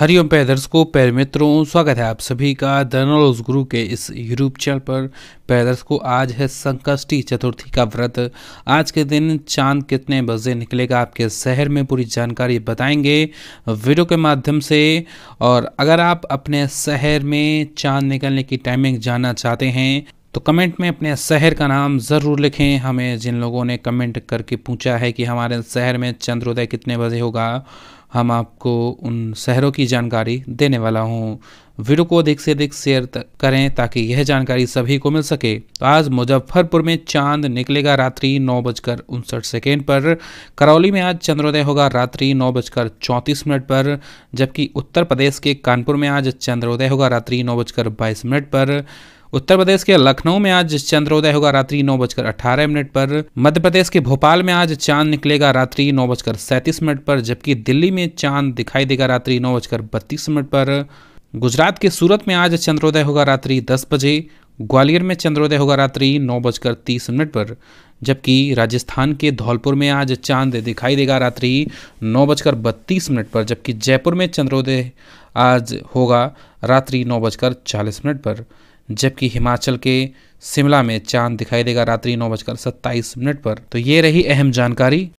हरिओम पे दर्शकों प्यारे मित्रों स्वागत है आप सभी का धनोलोज गुरु के इस यूट्यूब चैनल पर प्यारे दर्शकों आज है संकष्टी चतुर्थी का व्रत आज के दिन चांद कितने बजे निकलेगा आपके शहर में पूरी जानकारी बताएंगे वीडियो के माध्यम से और अगर आप अपने शहर में चांद निकलने की टाइमिंग जानना चाहते हैं तो कमेंट में अपने शहर का नाम ज़रूर लिखें हमें जिन लोगों ने कमेंट करके पूछा है कि हमारे शहर में चंद्रोदय कितने बजे होगा हम आपको उन शहरों की जानकारी देने वाला हूँ वीडियो को अधिक से अधिक शेयर करें ताकि यह जानकारी सभी को मिल सके तो आज मुजफ्फरपुर में चांद निकलेगा रात्रि नौ बजकर उनसठ सेकेंड पर करौली में आज चंद्रोदय होगा रात्रि नौ बजकर चौंतीस मिनट पर जबकि उत्तर प्रदेश के कानपुर में आज चंद्रोदय होगा रात्रि नौ बजकर बाईस मिनट पर उत्तर प्रदेश के लखनऊ में आज चंद्रोदय होगा रात्रि नौ बजकर अठारह मिनट पर मध्य प्रदेश के भोपाल में आज चांद निकलेगा रात्रि नौ बजकर सैंतीस मिनट पर जबकि दिल्ली में चांद दिखाई देगा रात्रि नौ बजकर बत्तीस मिनट पर गुजरात के सूरत में आज चंद्रोदय होगा रात्रि दस बजे ग्वालियर में चंद्रोदय होगा रात्रि नौ बजकर तीस मिनट पर जबकि राजस्थान के धौलपुर में आज चांद दिखाई देगा रात्रि नौ बजकर बत्तीस मिनट पर जबकि जयपुर में चंद्रोदय आज होगा रात्रि नौ बजकर चालीस मिनट पर जबकि हिमाचल के शिमला में चांद दिखाई देगा रात्रि नौ बजकर सत्ताईस मिनट पर तो ये रही अहम जानकारी